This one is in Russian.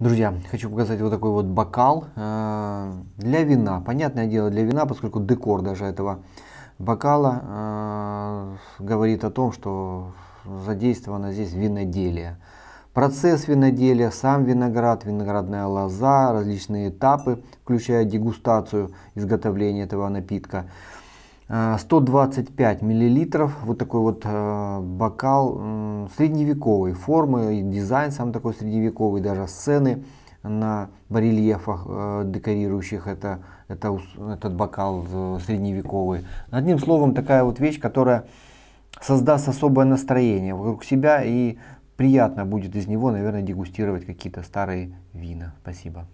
Друзья, хочу показать вот такой вот бокал э, для вина. Понятное дело, для вина, поскольку декор даже этого бокала э, говорит о том, что задействовано здесь виноделие. Процесс виноделия, сам виноград, виноградная лоза, различные этапы, включая дегустацию изготовления этого напитка. 125 э, миллилитров, вот такой вот э, бокал средневековой формы, дизайн сам такой средневековый, даже сцены на барельефах, э, декорирующих это, это, этот бокал средневековый. Одним словом, такая вот вещь, которая создаст особое настроение вокруг себя и приятно будет из него, наверное, дегустировать какие-то старые вина. Спасибо.